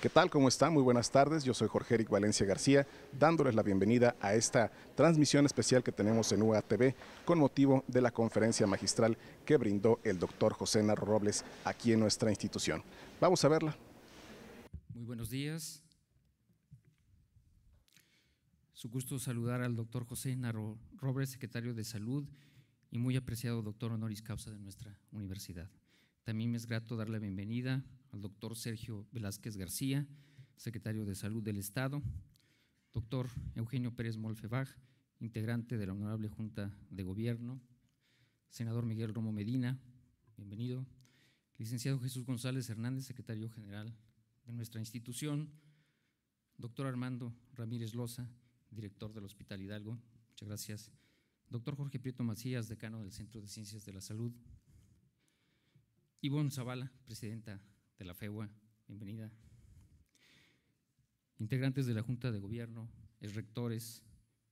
¿Qué tal? ¿Cómo están? Muy buenas tardes. Yo soy Jorge Eric Valencia García, dándoles la bienvenida a esta transmisión especial que tenemos en UATV con motivo de la conferencia magistral que brindó el doctor José Narro Robles aquí en nuestra institución. Vamos a verla. Muy buenos días. Su gusto saludar al doctor José Narro Robles, secretario de Salud y muy apreciado doctor honoris causa de nuestra universidad. También me es grato dar la bienvenida al doctor Sergio Velázquez García, secretario de Salud del Estado, doctor Eugenio Pérez Molfebach, integrante de la Honorable Junta de Gobierno, senador Miguel Romo Medina, bienvenido, licenciado Jesús González Hernández, secretario general de nuestra institución, doctor Armando Ramírez Loza, director del Hospital Hidalgo, muchas gracias, doctor Jorge Prieto Macías, decano del Centro de Ciencias de la Salud, Ivonne Zavala, presidenta de la FEUA, bienvenida. Integrantes de la Junta de Gobierno, rectores,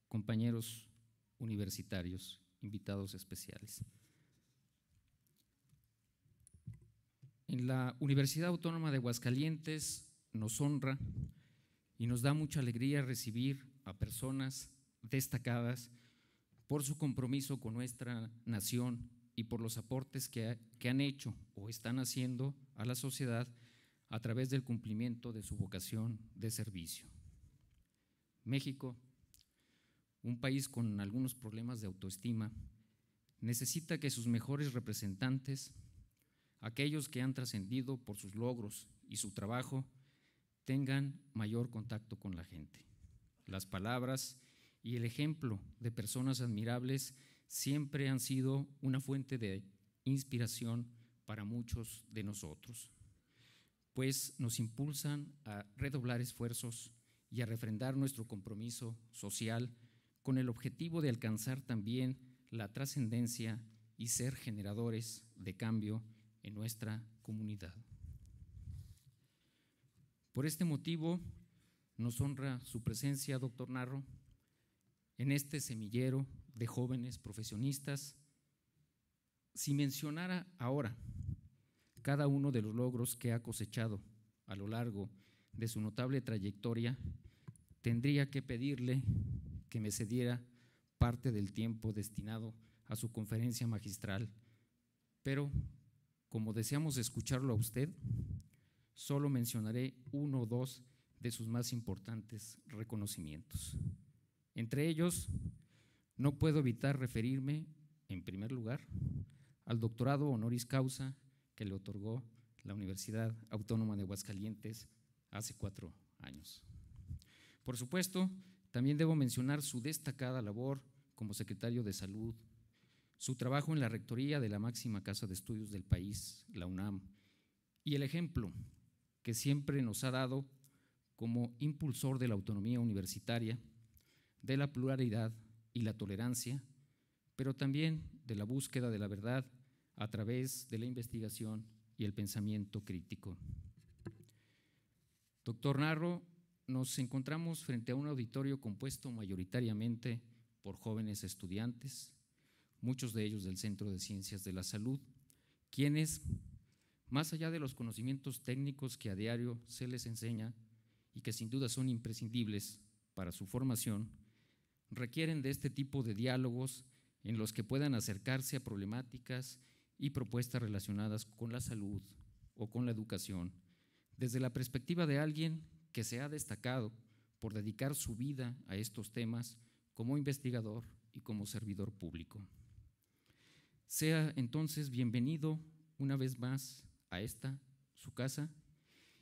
compañeros universitarios, invitados especiales. En la Universidad Autónoma de Huascalientes nos honra y nos da mucha alegría recibir a personas destacadas por su compromiso con nuestra nación y por los aportes que, han hecho o están haciendo a la sociedad a través del cumplimiento de su vocación de servicio. México, un país con algunos problemas de autoestima, necesita que sus mejores representantes, aquellos que han trascendido por sus logros y su trabajo, tengan mayor contacto con la gente. Las palabras y el ejemplo de personas admirables siempre han sido una fuente de inspiración para muchos de nosotros, pues nos impulsan a redoblar esfuerzos y a refrendar nuestro compromiso social con el objetivo de alcanzar también la trascendencia y ser generadores de cambio en nuestra comunidad. Por este motivo, nos honra su presencia, doctor Narro, en este semillero de jóvenes profesionistas, si mencionara ahora cada uno de los logros que ha cosechado a lo largo de su notable trayectoria, tendría que pedirle que me cediera parte del tiempo destinado a su conferencia magistral. Pero, como deseamos escucharlo a usted, solo mencionaré uno o dos de sus más importantes reconocimientos. Entre ellos, no puedo evitar referirme, en primer lugar, al doctorado honoris causa que le otorgó la Universidad Autónoma de Aguascalientes hace cuatro años. Por supuesto, también debo mencionar su destacada labor como secretario de Salud, su trabajo en la rectoría de la máxima casa de estudios del país, la UNAM, y el ejemplo que siempre nos ha dado como impulsor de la autonomía universitaria, de la pluralidad y la tolerancia, pero también de la búsqueda de la verdad a través de la investigación y el pensamiento crítico. Doctor Narro, nos encontramos frente a un auditorio compuesto mayoritariamente por jóvenes estudiantes, muchos de ellos del Centro de Ciencias de la Salud, quienes, más allá de los conocimientos técnicos que a diario se les enseña y que sin duda son imprescindibles para su formación, requieren de este tipo de diálogos en los que puedan acercarse a problemáticas y propuestas relacionadas con la salud o con la educación, desde la perspectiva de alguien que se ha destacado por dedicar su vida a estos temas como investigador y como servidor público. Sea entonces bienvenido una vez más a esta, su casa,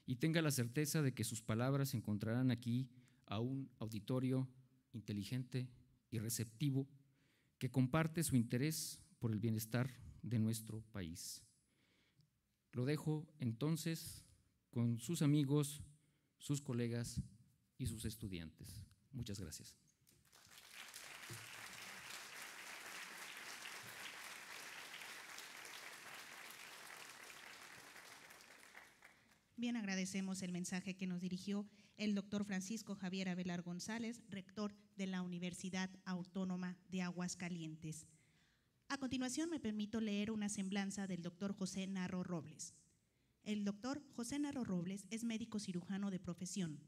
y tenga la certeza de que sus palabras encontrarán aquí a un auditorio inteligente y receptivo que comparte su interés por el bienestar de nuestro país. Lo dejo entonces con sus amigos, sus colegas y sus estudiantes. Muchas gracias. También agradecemos el mensaje que nos dirigió el doctor Francisco Javier Abelar González, rector de la Universidad Autónoma de Aguascalientes. A continuación me permito leer una semblanza del doctor José Narro Robles. El doctor José Narro Robles es médico cirujano de profesión,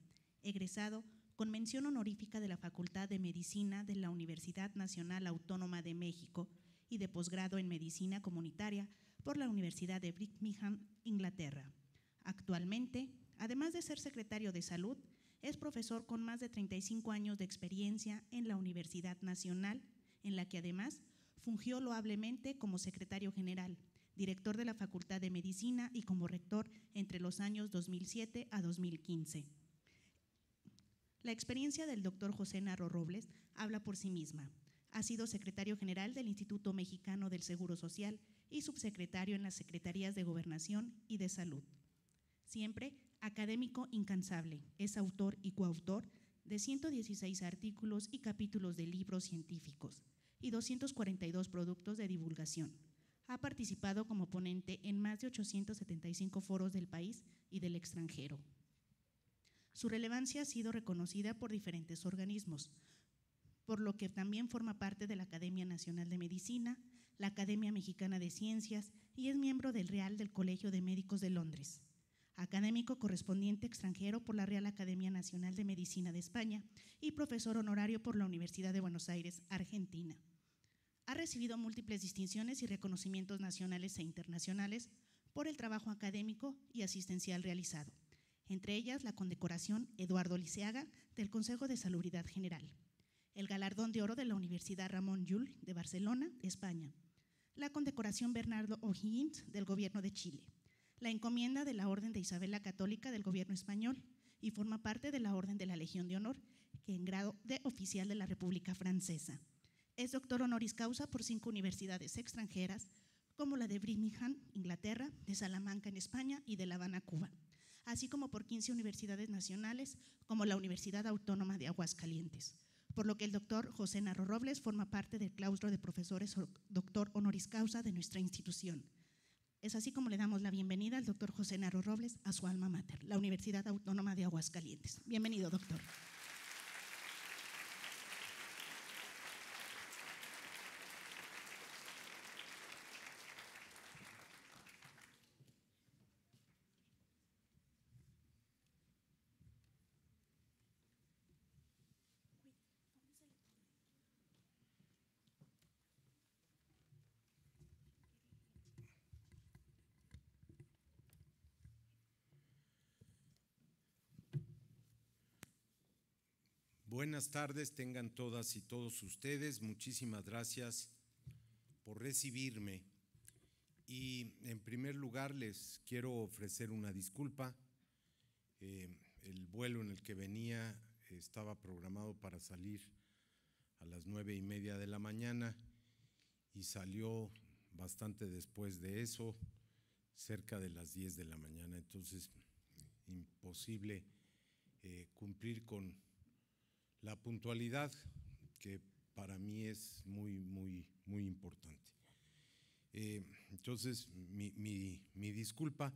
egresado con mención honorífica de la Facultad de Medicina de la Universidad Nacional Autónoma de México y de posgrado en Medicina Comunitaria por la Universidad de Birmingham, Inglaterra Actualmente, además de ser secretario de Salud, es profesor con más de 35 años de experiencia en la Universidad Nacional, en la que además fungió loablemente como secretario general, director de la Facultad de Medicina y como rector entre los años 2007 a 2015. La experiencia del doctor José Narro Robles habla por sí misma. Ha sido secretario general del Instituto Mexicano del Seguro Social y subsecretario en las Secretarías de Gobernación y de Salud siempre académico incansable. Es autor y coautor de 116 artículos y capítulos de libros científicos y 242 productos de divulgación. Ha participado como ponente en más de 875 foros del país y del extranjero. Su relevancia ha sido reconocida por diferentes organismos, por lo que también forma parte de la Academia Nacional de Medicina, la Academia Mexicana de Ciencias y es miembro del Real del Colegio de Médicos de Londres académico correspondiente extranjero por la Real Academia Nacional de Medicina de España y profesor honorario por la Universidad de Buenos Aires, Argentina. Ha recibido múltiples distinciones y reconocimientos nacionales e internacionales por el trabajo académico y asistencial realizado, entre ellas la condecoración Eduardo Liceaga del Consejo de Salubridad General, el galardón de oro de la Universidad Ramón Llull de Barcelona, España, la condecoración Bernardo O'Higgins del Gobierno de Chile, la encomienda de la Orden de Isabel la Católica del gobierno español y forma parte de la Orden de la Legión de Honor, que en grado de oficial de la República Francesa. Es doctor honoris causa por cinco universidades extranjeras, como la de Birmingham, Inglaterra, de Salamanca, en España, y de La Habana, Cuba, así como por 15 universidades nacionales, como la Universidad Autónoma de Aguascalientes, por lo que el doctor José Narro Robles forma parte del claustro de profesores doctor honoris causa de nuestra institución. Es así como le damos la bienvenida al doctor José Naro Robles a su alma mater, la Universidad Autónoma de Aguascalientes. Bienvenido, doctor. Buenas tardes, tengan todas y todos ustedes. Muchísimas gracias por recibirme. Y en primer lugar les quiero ofrecer una disculpa. Eh, el vuelo en el que venía estaba programado para salir a las nueve y media de la mañana y salió bastante después de eso, cerca de las diez de la mañana. Entonces, imposible eh, cumplir con la puntualidad, que para mí es muy, muy, muy importante. Eh, entonces, mi, disculpa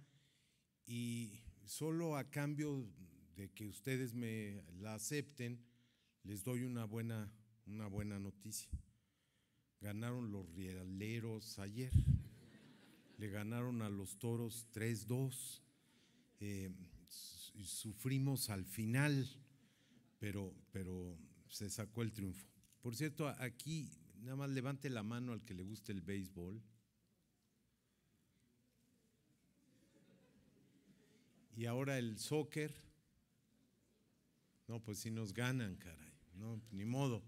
y solo a cambio de que ustedes me la acepten, les doy una buena, una buena noticia. Ganaron los rialeros ayer, le ganaron a los toros 3-2, eh, sufrimos al final pero, pero se sacó el triunfo. Por cierto, aquí nada más levante la mano al que le guste el béisbol. Y ahora el soccer. No, pues si nos ganan, caray. No, ni modo.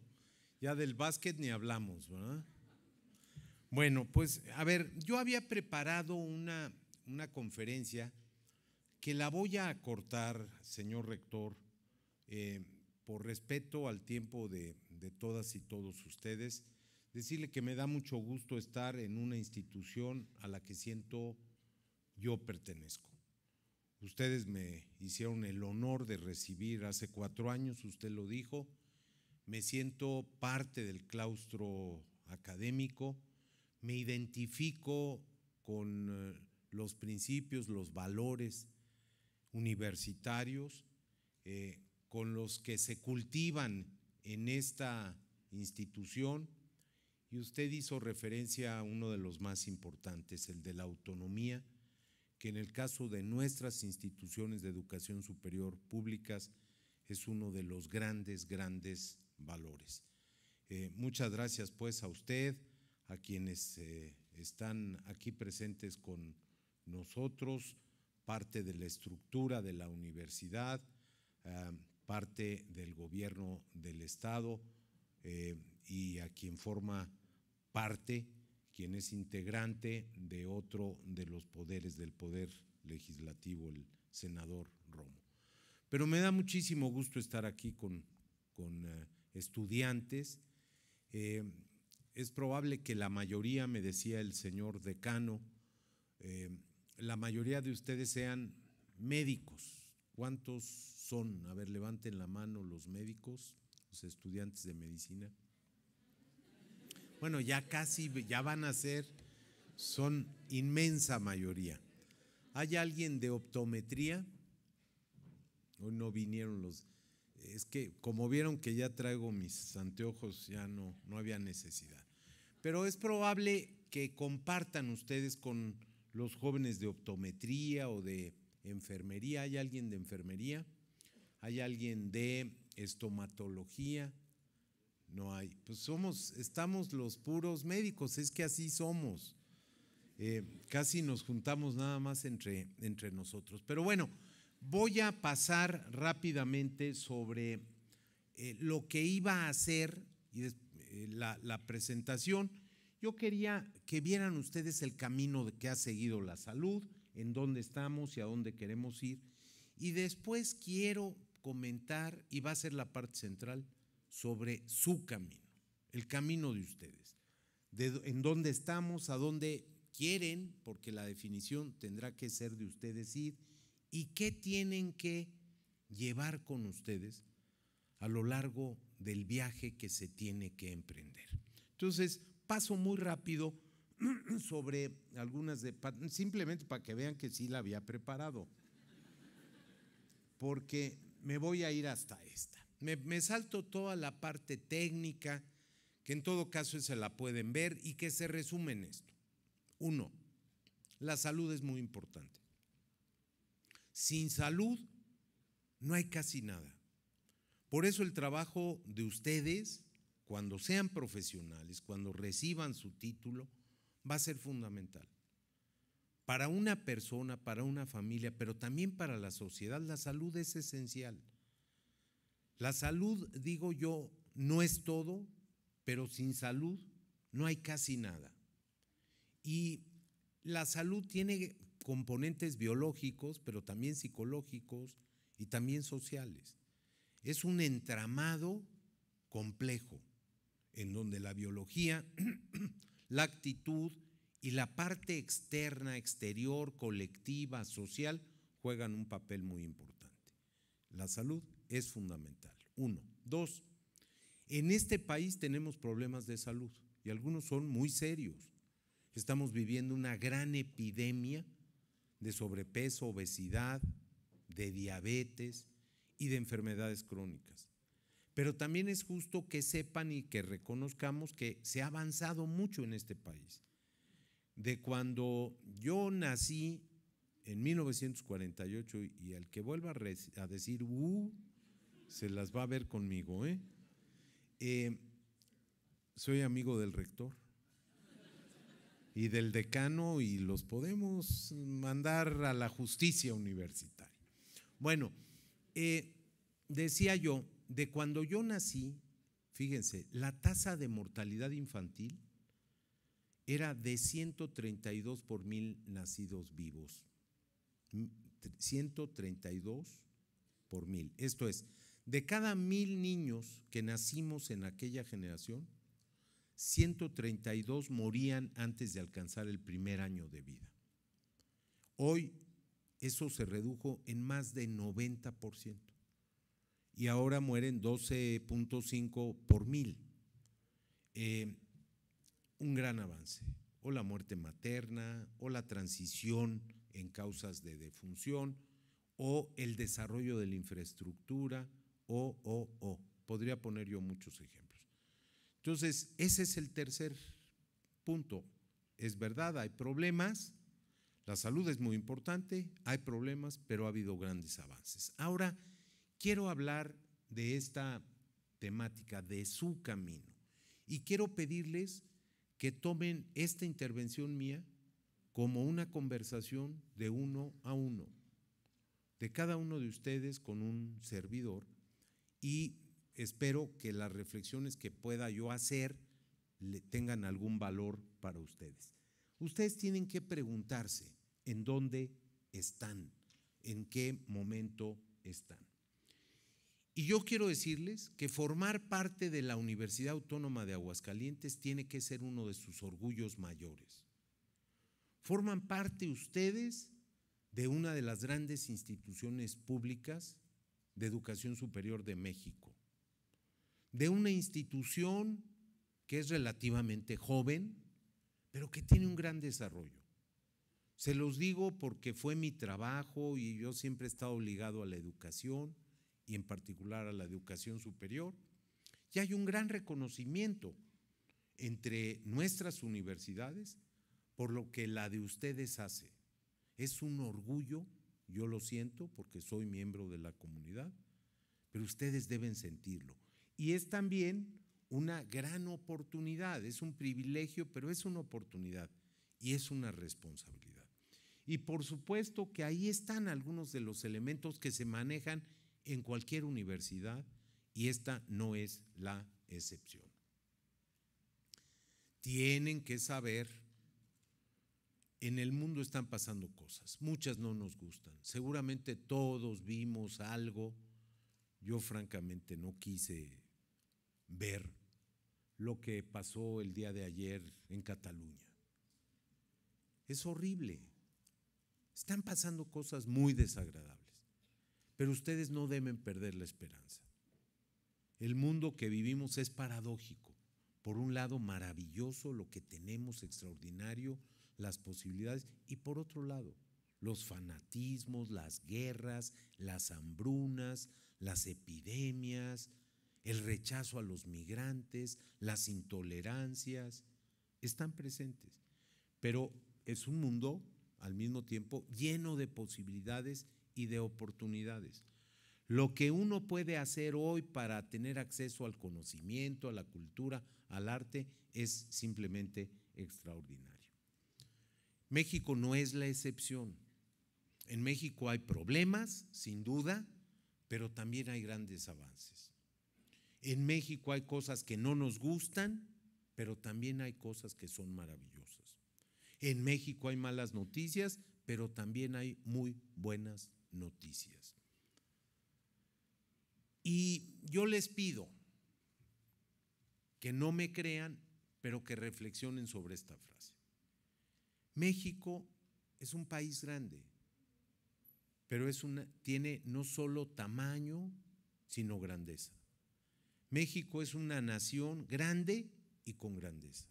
Ya del básquet ni hablamos, ¿verdad? Bueno, pues a ver, yo había preparado una, una conferencia que la voy a acortar, señor rector. Eh, por respeto al tiempo de, todas y todos ustedes, decirle que me da mucho gusto estar en una institución a la que siento yo pertenezco. Ustedes me hicieron el honor de recibir hace cuatro años, usted lo dijo, me siento parte del claustro académico, me identifico con eh, los principios, los valores universitarios, eh, con los que se cultivan en esta institución y usted hizo referencia a uno de los más importantes, el de la autonomía, que en el caso de nuestras instituciones de educación superior públicas es uno de los grandes, grandes valores. Eh, muchas gracias pues a usted, a quienes eh, están aquí presentes con nosotros, parte de la estructura de la universidad parte del gobierno del Estado eh, y a quien forma parte, quien es integrante de otro de los poderes del Poder Legislativo, el senador Romo. Pero me da muchísimo gusto estar aquí con, eh, estudiantes. Eh, es probable que la mayoría, me decía el señor decano, la mayoría de ustedes sean médicos ¿Cuántos son? A ver, levanten la mano los médicos, los estudiantes de medicina. Bueno, ya casi, ya van a ser, son inmensa mayoría. ¿Hay alguien de optometría? Hoy no vinieron los... Es que como vieron que ya traigo mis anteojos, ya no, no había necesidad. Pero es probable que compartan ustedes con los jóvenes de optometría o de enfermería, hay alguien de enfermería, hay alguien de estomatología, no hay. Pues somos, estamos los puros médicos, es que así somos. Eh, casi nos juntamos nada más entre, entre nosotros. Pero bueno, voy a pasar rápidamente sobre eh, lo que iba a hacer eh, la, presentación. Yo quería que vieran ustedes el camino que ha seguido la salud, en dónde estamos y a dónde queremos ir. Y después quiero comentar, y va a ser la parte central, sobre su camino, el camino de ustedes, de, en dónde estamos, a dónde quieren, porque la definición tendrá que ser de ustedes ir, y qué tienen que llevar con ustedes a lo largo del viaje que se tiene que emprender. Entonces, paso muy rápido sobre algunas de... simplemente para que vean que sí la había preparado. Porque me voy a ir hasta esta. Me, me salto toda la parte técnica, que en todo caso se la pueden ver y que se resume en esto. Uno, la salud es muy importante. Sin salud no hay casi nada. Por eso el trabajo de ustedes, cuando sean profesionales, cuando reciban su título, va a ser fundamental. Para una persona, para una familia, pero también para la sociedad, la salud es esencial. La salud, digo yo, no es todo, pero sin salud no hay casi nada. Y la salud tiene componentes biológicos, pero también psicológicos y también sociales. Es un entramado complejo en donde la biología la actitud y la parte externa, exterior, colectiva, social, juegan un papel muy importante. La salud es fundamental. Uno. Dos, en este país tenemos problemas de salud y algunos son muy serios. Estamos viviendo una gran epidemia de sobrepeso, obesidad, de diabetes y de enfermedades crónicas. Pero también es justo que sepan y que reconozcamos que se ha avanzado mucho en este país. De cuando yo nací en 1948 y el que vuelva a decir, uh, se las va a ver conmigo, ¿eh? ¿eh? soy amigo del rector y del decano y los podemos mandar a la justicia universitaria. Bueno, eh, decía yo de cuando yo nací, fíjense, la tasa de mortalidad infantil era de 132 por mil nacidos vivos. 132 por mil. Esto es, de cada mil niños que nacimos en aquella generación, 132 morían antes de alcanzar el primer año de vida. Hoy eso se redujo en más de 90% y ahora mueren 12.5 por mil. Eh, un gran avance, o la muerte materna, o la transición en causas de defunción, o el desarrollo de la infraestructura, o, o, o. Podría poner yo muchos ejemplos. Entonces, ese es el tercer punto. Es verdad, hay problemas, la salud es muy importante, hay problemas, pero ha habido grandes avances. Ahora, Quiero hablar de esta temática, de su camino. Y quiero pedirles que tomen esta intervención mía como una conversación de uno a uno, de cada uno de ustedes con un servidor. Y espero que las reflexiones que pueda yo hacer le tengan algún valor para ustedes. Ustedes tienen que preguntarse en dónde están, en qué momento están. Y yo quiero decirles que formar parte de la Universidad Autónoma de Aguascalientes tiene que ser uno de sus orgullos mayores. Forman parte ustedes de una de las grandes instituciones públicas de educación superior de México, de una institución que es relativamente joven, pero que tiene un gran desarrollo. Se los digo porque fue mi trabajo y yo siempre he estado ligado a la educación y en particular a la educación superior. Y hay un gran reconocimiento entre nuestras universidades por lo que la de ustedes hace. Es un orgullo, yo lo siento porque soy miembro de la comunidad, pero ustedes deben sentirlo. Y es también una gran oportunidad, es un privilegio, pero es una oportunidad y es una responsabilidad. Y por supuesto que ahí están algunos de los elementos que se manejan en cualquier universidad y esta no es la excepción. Tienen que saber, en el mundo están pasando cosas, muchas no nos gustan, seguramente todos vimos algo, yo francamente no quise ver lo que pasó el día de ayer en Cataluña. Es horrible, están pasando cosas muy desagradables. Pero ustedes no deben perder la esperanza. El mundo que vivimos es paradójico. Por un lado, maravilloso lo que tenemos, extraordinario, las posibilidades, y por otro lado, los fanatismos, las guerras, las hambrunas, las epidemias, el rechazo a los migrantes, las intolerancias, están presentes. Pero es un mundo, al mismo tiempo, lleno de posibilidades y de oportunidades. Lo que uno puede hacer hoy para tener acceso al conocimiento, a la cultura, al arte, es simplemente extraordinario. México no es la excepción. En México hay problemas, sin duda, pero también hay grandes avances. En México hay cosas que no nos gustan, pero también hay cosas que son maravillosas. En México hay malas noticias, pero también hay muy buenas noticias. Y yo les pido que no me crean, pero que reflexionen sobre esta frase. México es un país grande, pero es tiene no solo tamaño, sino grandeza. México es una nación grande y con grandeza.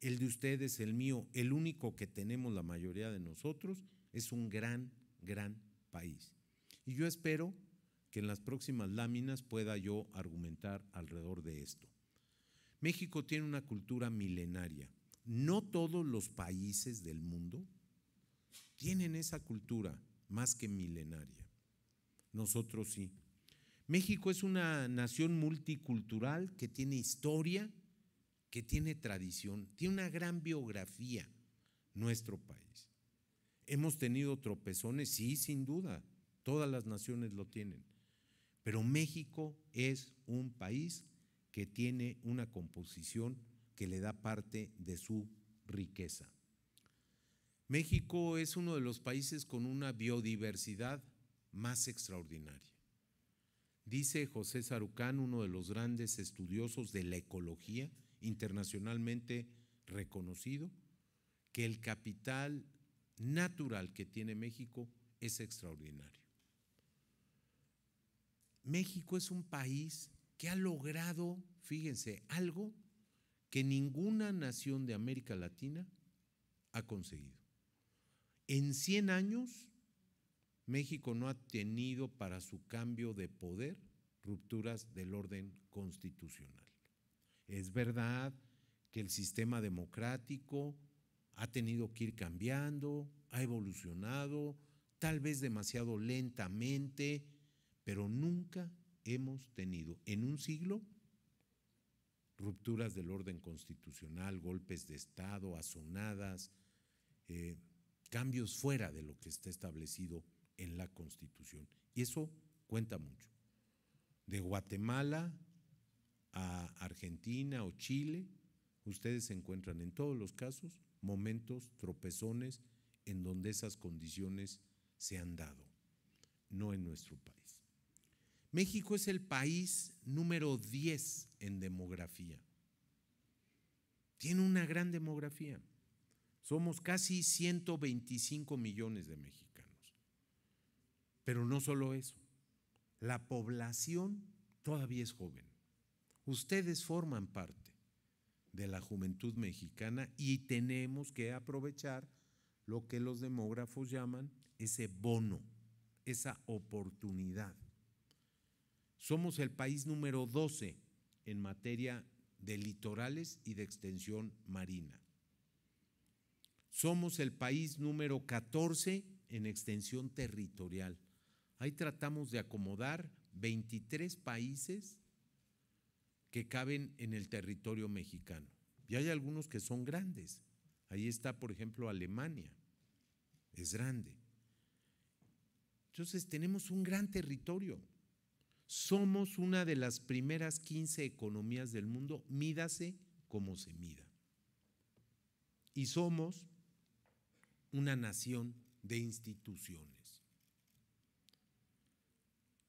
El de ustedes, el mío, el único que tenemos la mayoría de nosotros, es un gran, gran país. Y yo espero que en las próximas láminas pueda yo argumentar alrededor de esto. México tiene una cultura milenaria. No todos los países del mundo tienen esa cultura más que milenaria. Nosotros sí. México es una nación multicultural que tiene historia, que tiene tradición, tiene una gran biografía, nuestro país. Hemos tenido tropezones, sí, sin duda. Todas las naciones lo tienen. Pero México es un país que tiene una composición que le da parte de su riqueza. México es uno de los países con una biodiversidad más extraordinaria. Dice José Sarucán, uno de los grandes estudiosos de la ecología internacionalmente reconocido, que el capital natural que tiene México es extraordinario. México es un país que ha logrado, fíjense, algo que ninguna nación de América Latina ha conseguido. En 100 años, México no ha tenido para su cambio de poder rupturas del orden constitucional. Es verdad que el sistema democrático ha tenido que ir cambiando, ha evolucionado, tal vez demasiado lentamente, pero nunca hemos tenido en un siglo rupturas del orden constitucional, golpes de Estado, asonadas, eh, cambios fuera de lo que está establecido en la Constitución. Y eso cuenta mucho. De Guatemala a Argentina o Chile, ustedes se encuentran en todos los casos momentos, tropezones en donde esas condiciones se han dado, no en nuestro país. México es el país número 10 en demografía. Tiene una gran demografía. Somos casi 125 millones de mexicanos. Pero no solo eso, la población todavía es joven. Ustedes forman parte de la juventud mexicana y tenemos que aprovechar lo que los demógrafos llaman ese bono, esa oportunidad. Somos el país número 12 en materia de litorales y de extensión marina. Somos el país número 14 en extensión territorial. Ahí tratamos de acomodar 23 países que caben en el territorio mexicano. Y hay algunos que son grandes. Ahí está, por ejemplo, Alemania. Es grande. Entonces tenemos un gran territorio. Somos una de las primeras 15 economías del mundo, mídase como se mida. Y somos una nación de instituciones.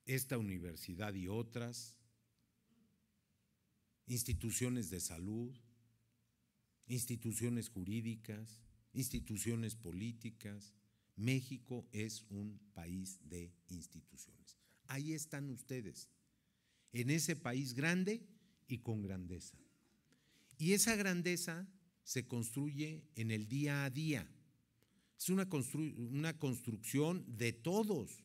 Esta universidad y otras, instituciones de salud, instituciones jurídicas, instituciones políticas. México es un país de instituciones. Ahí están ustedes, en ese país grande y con grandeza. Y esa grandeza se construye en el día a día. Es una, una construcción de todos,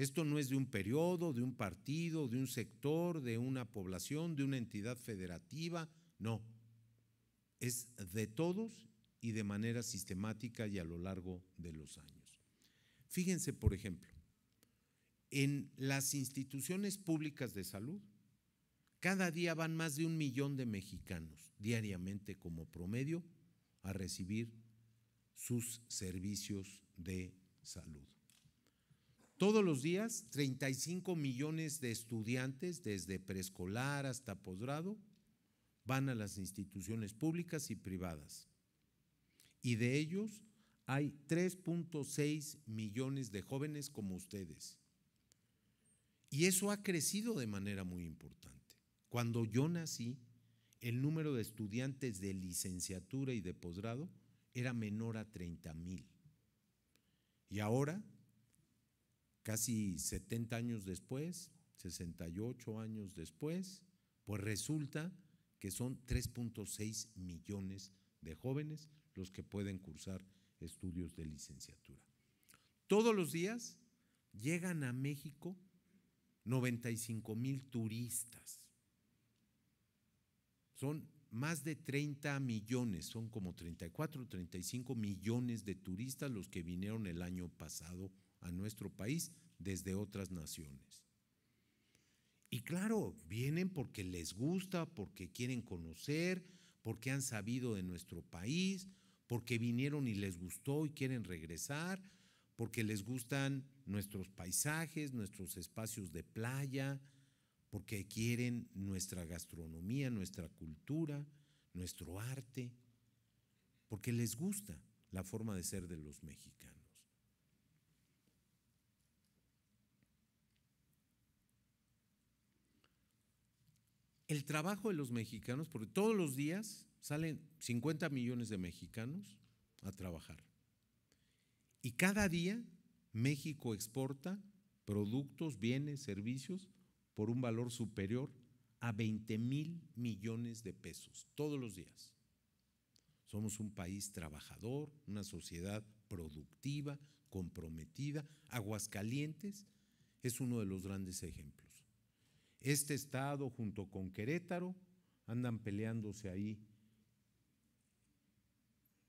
esto no es de un periodo, de un partido, de un sector, de una población, de una entidad federativa, no. Es de todos y de manera sistemática y a lo largo de los años. Fíjense, por ejemplo, en las instituciones públicas de salud, cada día van más de un millón de mexicanos diariamente como promedio a recibir sus servicios de salud. Todos los días, 35 millones de estudiantes, desde preescolar hasta posgrado, van a las instituciones públicas y privadas. Y de ellos hay 3.6 millones de jóvenes como ustedes. Y eso ha crecido de manera muy importante. Cuando yo nací, el número de estudiantes de licenciatura y de posgrado era menor a 30 mil. Y ahora casi 70 años después, 68 años después, pues resulta que son 3.6 millones de jóvenes los que pueden cursar estudios de licenciatura. Todos los días llegan a México 95 mil turistas. Son más de 30 millones, son como 34, 35 millones de turistas los que vinieron el año pasado a nuestro país desde otras naciones. Y claro, vienen porque les gusta, porque quieren conocer, porque han sabido de nuestro país, porque vinieron y les gustó y quieren regresar, porque les gustan nuestros paisajes, nuestros espacios de playa, porque quieren nuestra gastronomía, nuestra cultura, nuestro arte, porque les gusta la forma de ser de los mexicanos. el trabajo de los mexicanos, porque todos los días salen 50 millones de mexicanos a trabajar. Y cada día México exporta productos, bienes, servicios por un valor superior a 20 mil millones de pesos todos los días. Somos un país trabajador, una sociedad productiva, comprometida. Aguascalientes es uno de los grandes ejemplos. Este estado junto con Querétaro andan peleándose ahí.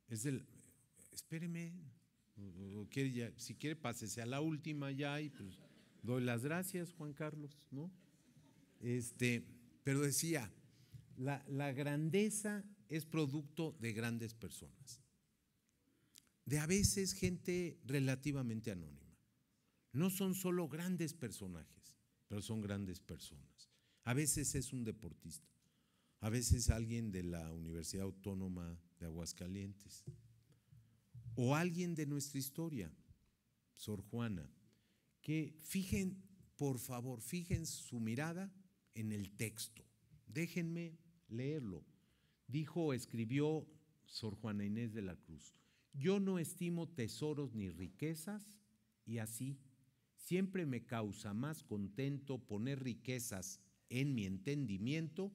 Es del, espéreme, si quiere pásese a la última ya y pues doy las gracias, Juan Carlos, ¿no? Este, pero decía, la grandeza es producto de grandes personas, de a veces gente relativamente anónima. No son solo grandes personajes son grandes personas. A veces es un deportista, a veces alguien de la Universidad Autónoma de Aguascalientes o alguien de nuestra historia, Sor Juana, que fijen, por favor, fijen su mirada en el texto. Déjenme leerlo. Dijo, escribió Sor Juana Inés de la Cruz, yo no estimo tesoros ni riquezas y así siempre me causa más contento poner riquezas en mi entendimiento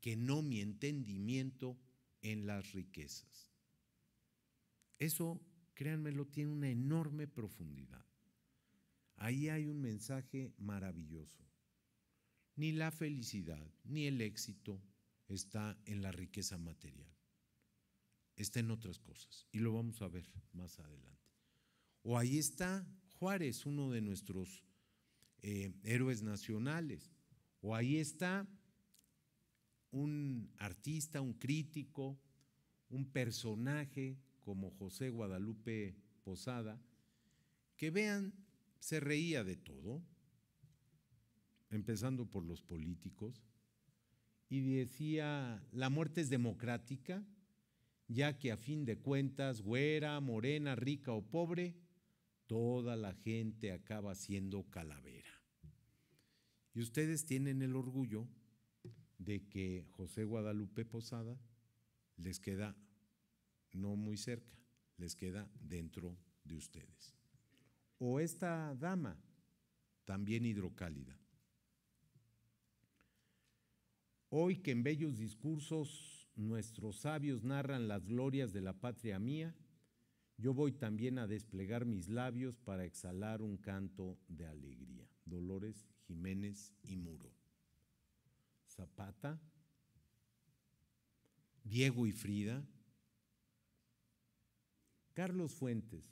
que no mi entendimiento en las riquezas. Eso, créanmelo, tiene una enorme profundidad. Ahí hay un mensaje maravilloso. Ni la felicidad, ni el éxito está en la riqueza material. Está en otras cosas. Y lo vamos a ver más adelante. O ahí está Juárez, uno de nuestros eh, héroes nacionales. O ahí está un artista, un crítico, un personaje como José Guadalupe Posada, que vean, se reía de todo, empezando por los políticos, y decía, la muerte es democrática, ya que a fin de cuentas, güera, morena, rica o pobre, toda la gente acaba siendo calavera. Y ustedes tienen el orgullo de que José Guadalupe Posada les queda no muy cerca, les queda dentro de ustedes. O esta dama, también hidrocálida. Hoy que en bellos discursos nuestros sabios narran las glorias de la patria mía, yo voy también a desplegar mis labios para exhalar un canto de alegría. Dolores, Jiménez y Muro. Zapata, Diego y Frida, Carlos Fuentes,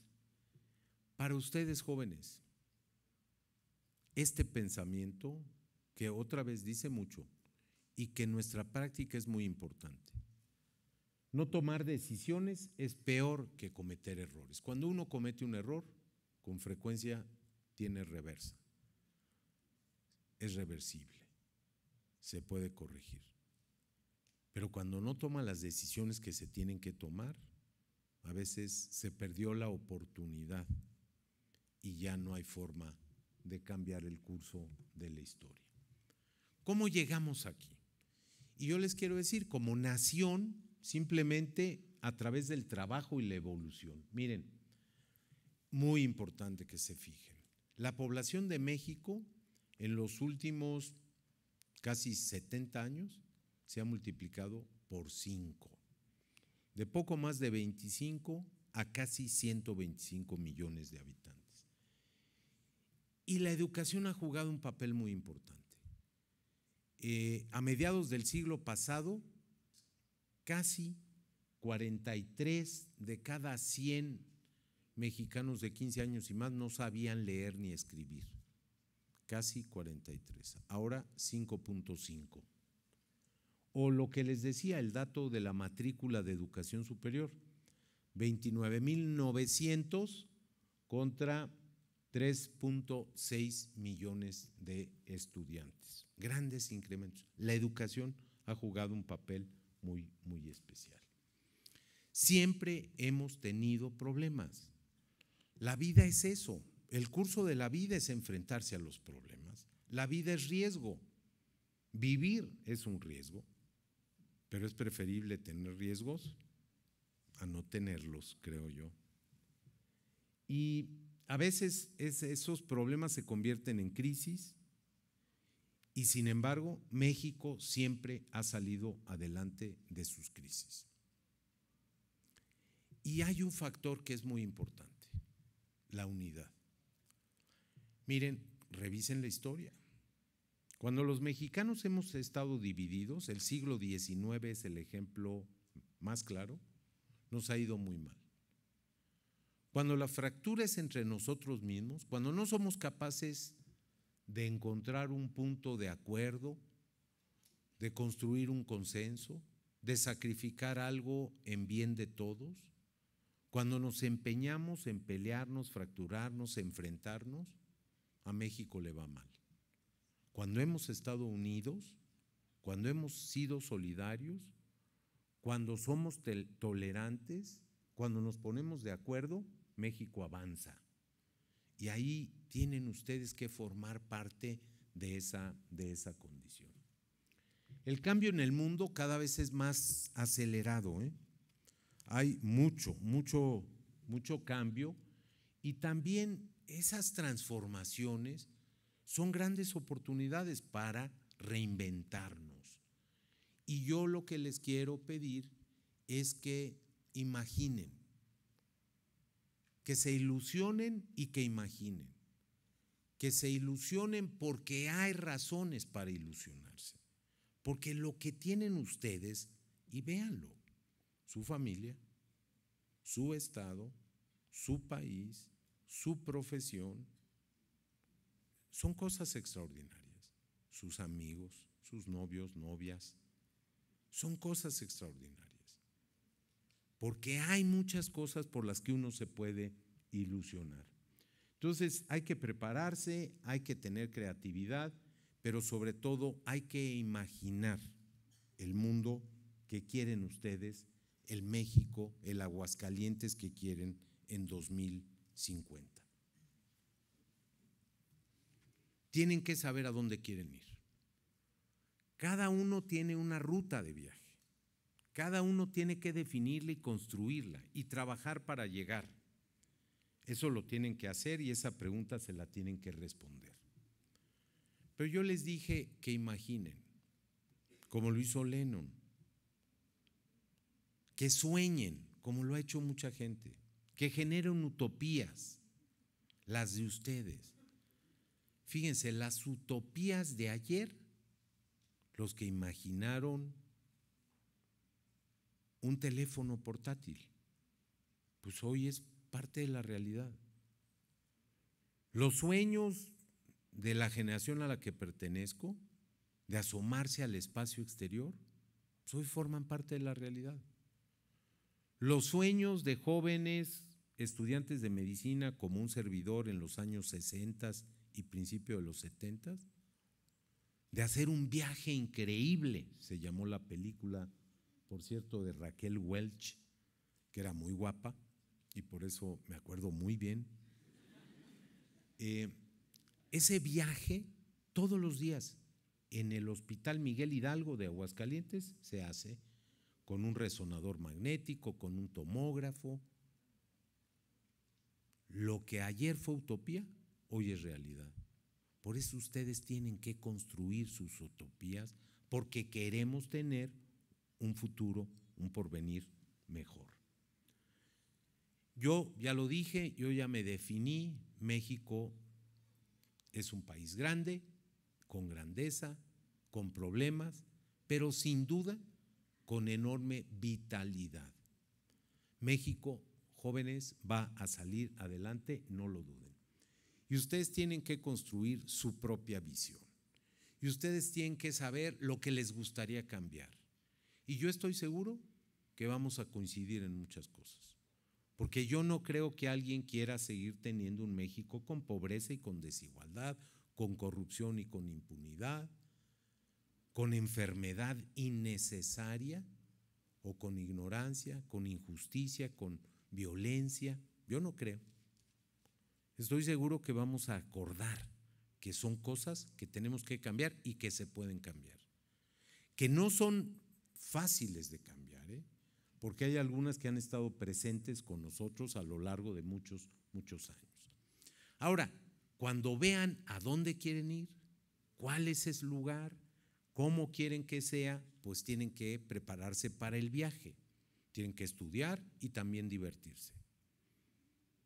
para ustedes jóvenes, este pensamiento que otra vez dice mucho y que nuestra práctica es muy importante. No tomar decisiones es peor que cometer errores. Cuando uno comete un error, con frecuencia tiene reversa. Es reversible. Se puede corregir. Pero cuando no toma las decisiones que se tienen que tomar, a veces se perdió la oportunidad y ya no hay forma de cambiar el curso de la historia. ¿Cómo llegamos aquí? Y yo les quiero decir, como nación, simplemente a través del trabajo y la evolución. Miren, muy importante que se fijen. La población de México en los últimos casi 70 años se ha multiplicado por 5, de poco más de 25 a casi 125 millones de habitantes. Y la educación ha jugado un papel muy importante. Eh, a mediados del siglo pasado, casi 43 de cada 100 mexicanos de 15 años y más no sabían leer ni escribir. Casi 43. Ahora 5.5. O lo que les decía el dato de la matrícula de educación superior. 29.900 contra 3.6 millones de estudiantes. Grandes incrementos. La educación ha jugado un papel muy, muy especial. Siempre hemos tenido problemas. La vida es eso. El curso de la vida es enfrentarse a los problemas. La vida es riesgo. Vivir es un riesgo. Pero es preferible tener riesgos a no tenerlos, creo yo. Y a veces esos problemas se convierten en crisis, y sin embargo, México siempre ha salido adelante de sus crisis. Y hay un factor que es muy importante, la unidad. Miren, revisen la historia. Cuando los mexicanos hemos estado divididos, el siglo XIX es el ejemplo más claro, nos ha ido muy mal. Cuando la fractura es entre nosotros mismos, cuando no somos capaces de encontrar un punto de acuerdo, de construir un consenso, de sacrificar algo en bien de todos, cuando nos empeñamos en pelearnos, fracturarnos, enfrentarnos, a México le va mal. Cuando hemos estado unidos, cuando hemos sido solidarios, cuando somos tolerantes, cuando nos ponemos de acuerdo, México avanza. Y ahí tienen ustedes que formar parte de esa, de esa condición. El cambio en el mundo cada vez es más acelerado. ¿eh? Hay mucho, mucho, mucho cambio y también esas transformaciones son grandes oportunidades para reinventarnos. Y yo lo que les quiero pedir es que imaginen, que se ilusionen y que imaginen que se ilusionen porque hay razones para ilusionarse. Porque lo que tienen ustedes, y véanlo, su familia, su estado, su país, su profesión, son cosas extraordinarias. Sus amigos, sus novios, novias, son cosas extraordinarias. Porque hay muchas cosas por las que uno se puede ilusionar. Entonces hay que prepararse, hay que tener creatividad, pero sobre todo hay que imaginar el mundo que quieren ustedes, el México, el Aguascalientes que quieren en 2050. Tienen que saber a dónde quieren ir. Cada uno tiene una ruta de viaje. Cada uno tiene que definirla y construirla y trabajar para llegar. Eso lo tienen que hacer y esa pregunta se la tienen que responder. Pero yo les dije que imaginen, como lo hizo Lennon, que sueñen, como lo ha hecho mucha gente, que generen utopías, las de ustedes. Fíjense, las utopías de ayer, los que imaginaron un teléfono portátil, pues hoy es parte de la realidad. Los sueños de la generación a la que pertenezco, de asomarse al espacio exterior, pues hoy forman parte de la realidad. Los sueños de jóvenes estudiantes de medicina como un servidor en los años 60 y principio de los 70, de hacer un viaje increíble, se llamó la película, por cierto, de Raquel Welch, que era muy guapa, y por eso me acuerdo muy bien. Eh, ese viaje todos los días en el Hospital Miguel Hidalgo de Aguascalientes se hace con un resonador magnético, con un tomógrafo. Lo que ayer fue utopía, hoy es realidad. Por eso ustedes tienen que construir sus utopías porque queremos tener un futuro, un porvenir mejor. Yo ya lo dije, yo ya me definí, México es un país grande, con grandeza, con problemas, pero sin duda con enorme vitalidad. México, jóvenes, va a salir adelante, no lo duden. Y ustedes tienen que construir su propia visión. Y ustedes tienen que saber lo que les gustaría cambiar. Y yo estoy seguro que vamos a coincidir en muchas cosas. Porque yo no creo que alguien quiera seguir teniendo un México con pobreza y con desigualdad, con corrupción y con impunidad, con enfermedad innecesaria o con ignorancia, con injusticia, con violencia. Yo no creo. Estoy seguro que vamos a acordar que son cosas que tenemos que cambiar y que se pueden cambiar, que no son fáciles de cambiar porque hay algunas que han estado presentes con nosotros a lo largo de muchos, muchos años. Ahora, cuando vean a dónde quieren ir, cuál es ese lugar, cómo quieren que sea, pues tienen que prepararse para el viaje. Tienen que estudiar y también divertirse.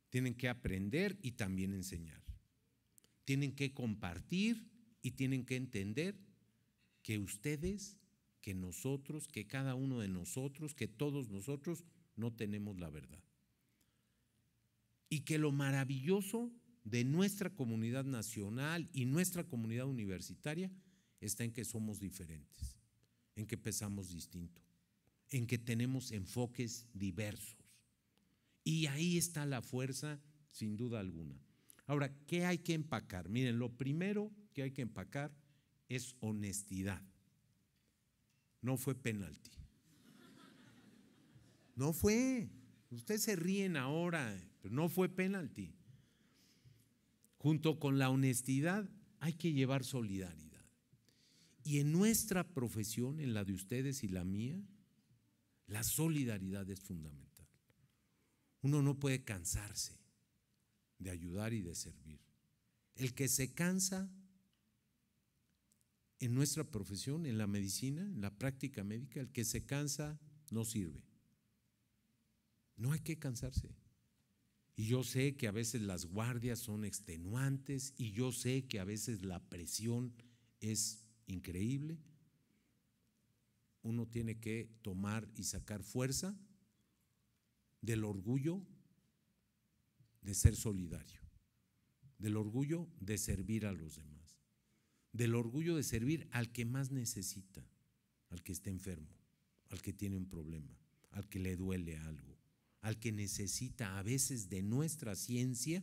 Tienen que aprender y también enseñar. Tienen que compartir y tienen que entender que ustedes que nosotros, que cada uno de nosotros, que todos nosotros no tenemos la verdad. Y que lo maravilloso de nuestra comunidad nacional y nuestra comunidad universitaria está en que somos diferentes, en que pensamos distinto, en que tenemos enfoques diversos. Y ahí está la fuerza, sin duda alguna. Ahora, ¿qué hay que empacar? Miren, lo primero que hay que empacar es honestidad. No fue penalti. No fue. Ustedes se ríen ahora, pero no fue penalti. Junto con la honestidad hay que llevar solidaridad. Y en nuestra profesión, en la de ustedes y la mía, la solidaridad es fundamental. Uno no puede cansarse de ayudar y de servir. El que se cansa en nuestra profesión, en la medicina, en la práctica médica, el que se cansa no sirve. No hay que cansarse. Y yo sé que a veces las guardias son extenuantes y yo sé que a veces la presión es increíble. Uno tiene que tomar y sacar fuerza del orgullo de ser solidario, del orgullo de servir a los demás del orgullo de servir al que más necesita, al que está enfermo, al que tiene un problema, al que le duele algo, al que necesita a veces de nuestra ciencia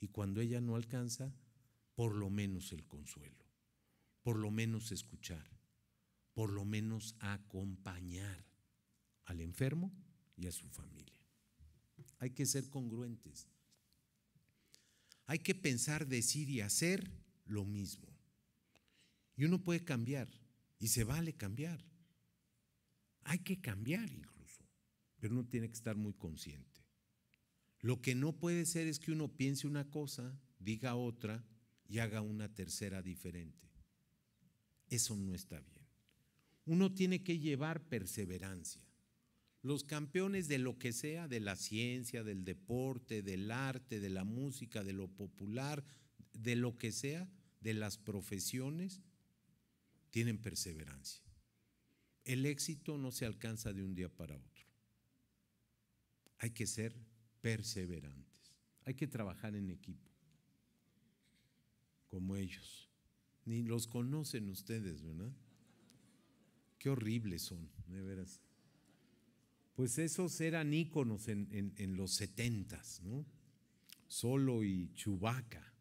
y cuando ella no alcanza, por lo menos el consuelo, por lo menos escuchar, por lo menos acompañar al enfermo y a su familia. Hay que ser congruentes. Hay que pensar, decir y hacer lo mismo. Y uno puede cambiar, y se vale cambiar. Hay que cambiar incluso, pero uno tiene que estar muy consciente. Lo que no puede ser es que uno piense una cosa, diga otra y haga una tercera diferente. Eso no está bien. Uno tiene que llevar perseverancia. Los campeones de lo que sea, de la ciencia, del deporte, del arte, de la música, de lo popular, de lo que sea, de las profesiones, tienen perseverancia. El éxito no se alcanza de un día para otro. Hay que ser perseverantes. Hay que trabajar en equipo, como ellos. Ni los conocen ustedes, ¿verdad? Qué horribles son, de Pues esos eran íconos en, en los setentas, ¿no? Solo y Chubaca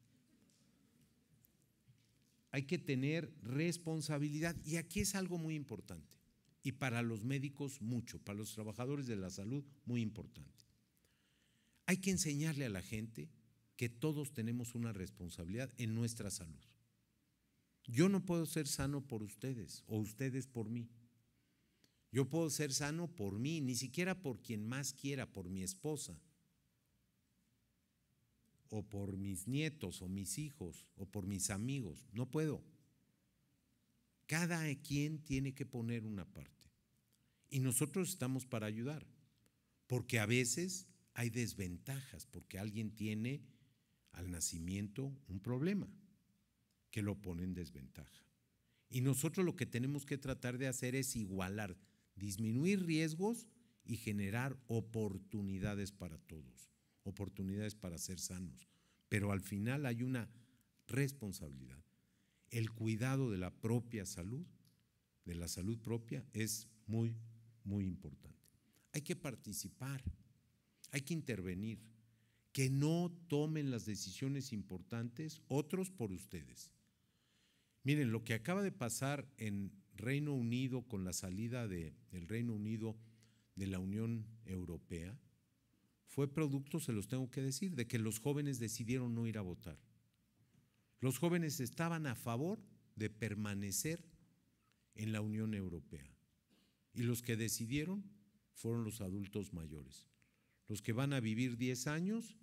hay que tener responsabilidad. Y aquí es algo muy importante. Y para los médicos mucho, para los trabajadores de la salud muy importante. Hay que enseñarle a la gente que todos tenemos una responsabilidad en nuestra salud. Yo no puedo ser sano por ustedes o ustedes por mí. Yo puedo ser sano por mí, ni siquiera por quien más quiera, por mi esposa, o por mis nietos o mis hijos o por mis amigos. No puedo. Cada quien tiene que poner una parte. Y nosotros estamos para ayudar, porque a veces hay desventajas, porque alguien tiene al nacimiento un problema que lo pone en desventaja. Y nosotros lo que tenemos que tratar de hacer es igualar, disminuir riesgos y generar oportunidades para todos oportunidades para ser sanos. Pero al final hay una responsabilidad. El cuidado de la propia salud, de la salud propia, es muy, muy importante. Hay que participar, hay que intervenir. Que no tomen las decisiones importantes otros por ustedes. Miren, lo que acaba de pasar en Reino Unido con la salida del Reino Unido de la Unión Europea fue producto, se los tengo que decir, de que los jóvenes decidieron no ir a votar. Los jóvenes estaban a favor de permanecer en la Unión Europea. Y los que decidieron fueron los adultos mayores. Los que van a vivir 10 años,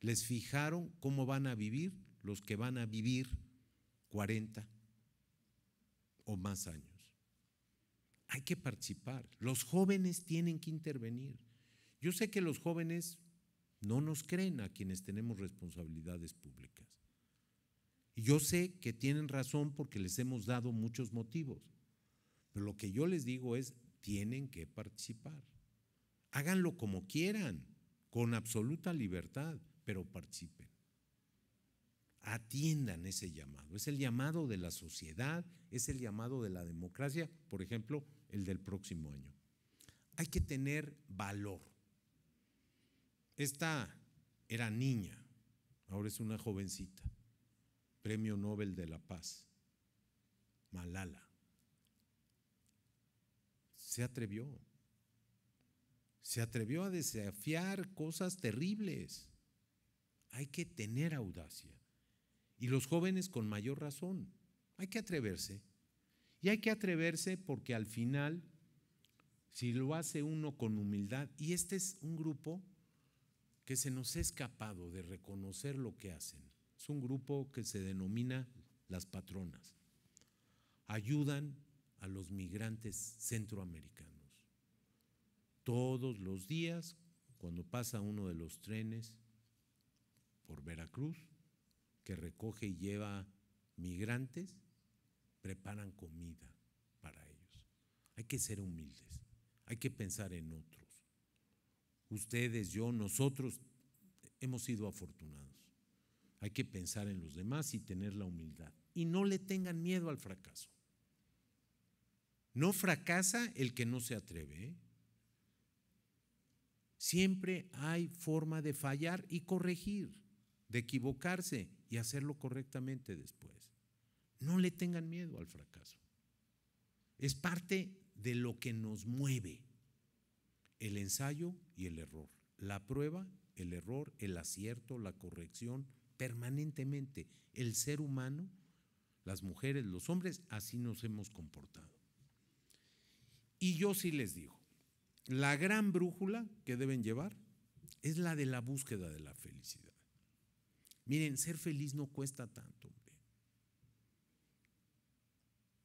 les fijaron cómo van a vivir los que van a vivir 40 o más años. Hay que participar. Los jóvenes tienen que intervenir. Yo sé que los jóvenes no nos creen a quienes tenemos responsabilidades públicas. Y yo sé que tienen razón porque les hemos dado muchos motivos. Pero lo que yo les digo es, tienen que participar. Háganlo como quieran, con absoluta libertad, pero participen. Atiendan ese llamado. Es el llamado de la sociedad, es el llamado de la democracia, por ejemplo, el del próximo año. Hay que tener valor esta era niña, ahora es una jovencita, Premio Nobel de la Paz, Malala. Se atrevió, se atrevió a desafiar cosas terribles. Hay que tener audacia. Y los jóvenes con mayor razón. Hay que atreverse. Y hay que atreverse porque al final, si lo hace uno con humildad, y este es un grupo que se nos ha escapado de reconocer lo que hacen. Es un grupo que se denomina las patronas. Ayudan a los migrantes centroamericanos. Todos los días, cuando pasa uno de los trenes por Veracruz, que recoge y lleva migrantes, preparan comida para ellos. Hay que ser humildes, hay que pensar en otro ustedes, yo, nosotros, hemos sido afortunados. Hay que pensar en los demás y tener la humildad. Y no le tengan miedo al fracaso. No fracasa el que no se atreve. ¿eh? Siempre hay forma de fallar y corregir, de equivocarse y hacerlo correctamente después. No le tengan miedo al fracaso. Es parte de lo que nos mueve. El ensayo y el error. La prueba, el error, el acierto, la corrección, permanentemente. El ser humano, las mujeres, los hombres, así nos hemos comportado. Y yo sí les digo, la gran brújula que deben llevar es la de la búsqueda de la felicidad. Miren, ser feliz no cuesta tanto.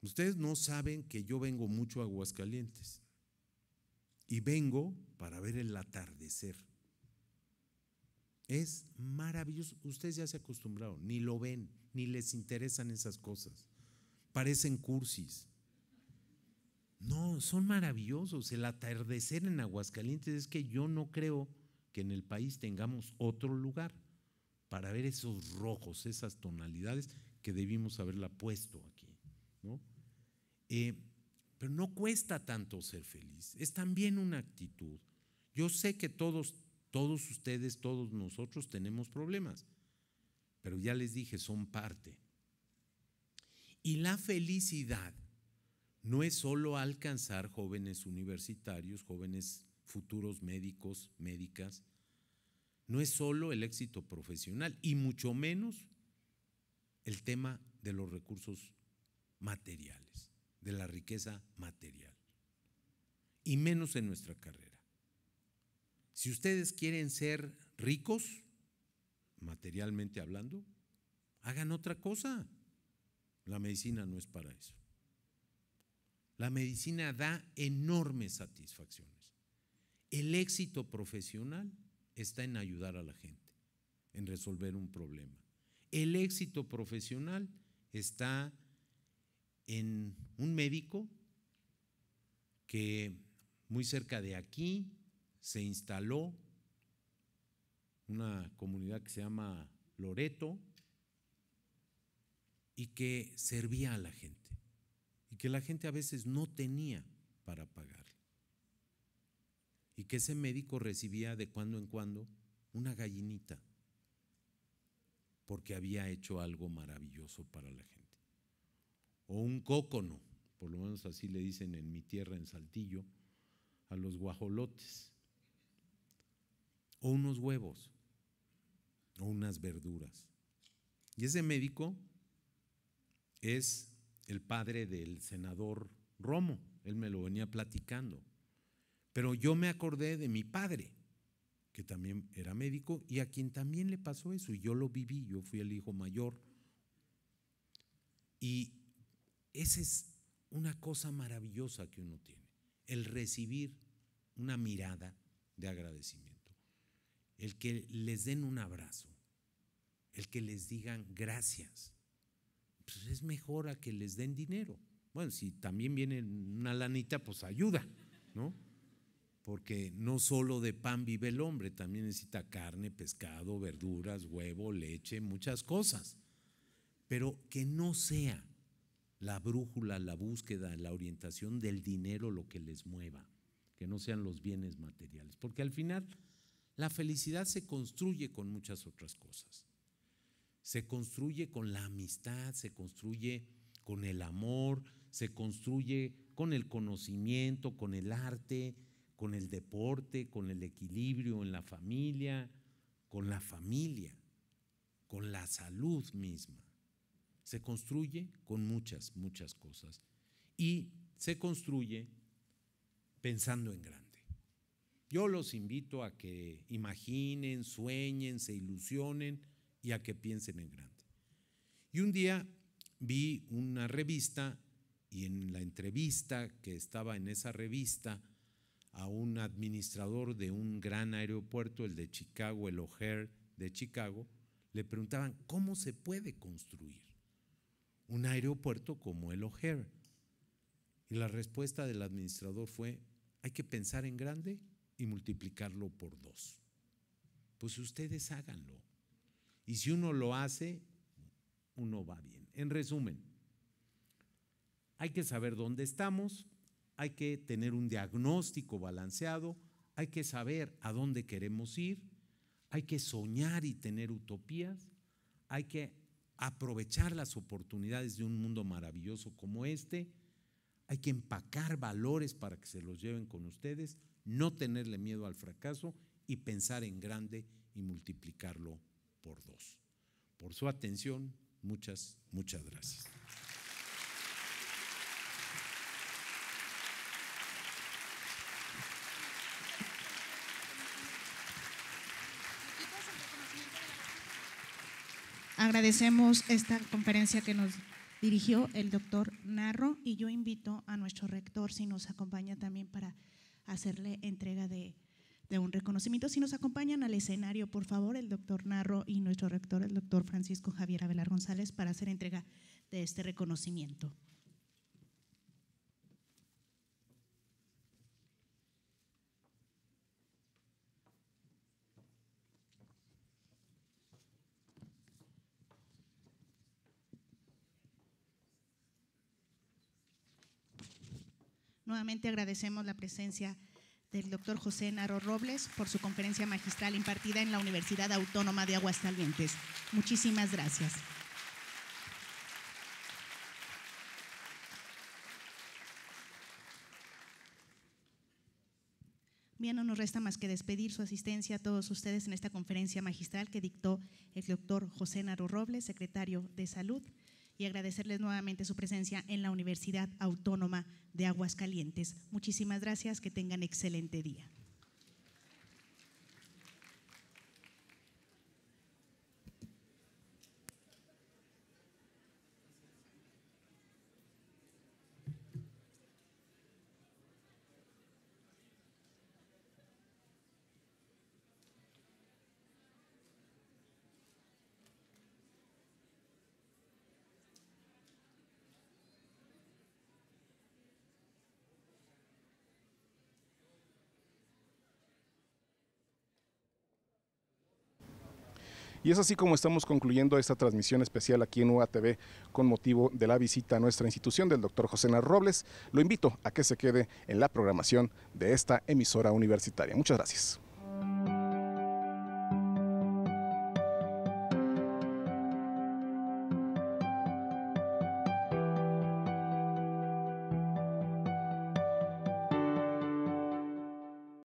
Ustedes no saben que yo vengo mucho a Aguascalientes y vengo para ver el atardecer. Es maravilloso. Ustedes ya se acostumbraron, ni lo ven, ni les interesan esas cosas. Parecen cursis. No, son maravillosos. El atardecer en Aguascalientes es que yo no creo que en el país tengamos otro lugar para ver esos rojos, esas tonalidades que debimos haberla puesto aquí. ¿no? Eh, pero no cuesta tanto ser feliz, es también una actitud. Yo sé que todos, todos ustedes, todos nosotros tenemos problemas, pero ya les dije, son parte. Y la felicidad no es solo alcanzar jóvenes universitarios, jóvenes futuros médicos, médicas, no es solo el éxito profesional y mucho menos el tema de los recursos materiales de la riqueza material, y menos en nuestra carrera. Si ustedes quieren ser ricos, materialmente hablando, hagan otra cosa. La medicina no es para eso. La medicina da enormes satisfacciones. El éxito profesional está en ayudar a la gente, en resolver un problema. El éxito profesional está en un médico que muy cerca de aquí se instaló una comunidad que se llama Loreto y que servía a la gente y que la gente a veces no tenía para pagarle y que ese médico recibía de cuando en cuando una gallinita porque había hecho algo maravilloso para la gente o un cócono, por lo menos así le dicen en mi tierra, en Saltillo, a los guajolotes, o unos huevos, o unas verduras. Y ese médico es el padre del senador Romo, él me lo venía platicando. Pero yo me acordé de mi padre, que también era médico, y a quien también le pasó eso, y yo lo viví, yo fui el hijo mayor. Y esa es una cosa maravillosa que uno tiene, el recibir una mirada de agradecimiento, el que les den un abrazo, el que les digan gracias. Pues es mejor a que les den dinero. Bueno, si también viene una lanita, pues ayuda, ¿no? Porque no solo de pan vive el hombre, también necesita carne, pescado, verduras, huevo, leche, muchas cosas. Pero que no sea la brújula, la búsqueda, la orientación del dinero lo que les mueva, que no sean los bienes materiales. Porque al final la felicidad se construye con muchas otras cosas. Se construye con la amistad, se construye con el amor, se construye con el conocimiento, con el arte, con el deporte, con el equilibrio en la familia, con la familia, con la salud misma se construye con muchas, muchas cosas y se construye pensando en grande. Yo los invito a que imaginen, sueñen, se ilusionen y a que piensen en grande. Y un día vi una revista y en la entrevista que estaba en esa revista a un administrador de un gran aeropuerto, el de Chicago, el O'Hare de Chicago, le preguntaban, ¿cómo se puede construir? un aeropuerto como el O'Hare? Y la respuesta del administrador fue, hay que pensar en grande y multiplicarlo por dos. Pues ustedes háganlo. Y si uno lo hace, uno va bien. En resumen, hay que saber dónde estamos, hay que tener un diagnóstico balanceado, hay que saber a dónde queremos ir, hay que soñar y tener utopías, hay que aprovechar las oportunidades de un mundo maravilloso como este. Hay que empacar valores para que se los lleven con ustedes, no tenerle miedo al fracaso y pensar en grande y multiplicarlo por dos. Por su atención, muchas, muchas gracias. Agradecemos esta conferencia que nos dirigió el doctor Narro y yo invito a nuestro rector si nos acompaña también para hacerle entrega de, un reconocimiento. Si nos acompañan al escenario, por favor, el doctor Narro y nuestro rector, el doctor Francisco Javier Abelar González, para hacer entrega de este reconocimiento. Nuevamente agradecemos la presencia del doctor José Naro Robles por su conferencia magistral impartida en la Universidad Autónoma de Aguascalientes. Muchísimas gracias. Bien, no nos resta más que despedir su asistencia a todos ustedes en esta conferencia magistral que dictó el doctor José Naro Robles, secretario de Salud y agradecerles nuevamente su presencia en la Universidad Autónoma de Aguascalientes. Muchísimas gracias, que tengan excelente día. Y es así como estamos concluyendo esta transmisión especial aquí en UATV con motivo de la visita a nuestra institución del doctor José Narrobles. Lo invito a que se quede en la programación de esta emisora universitaria. Muchas gracias.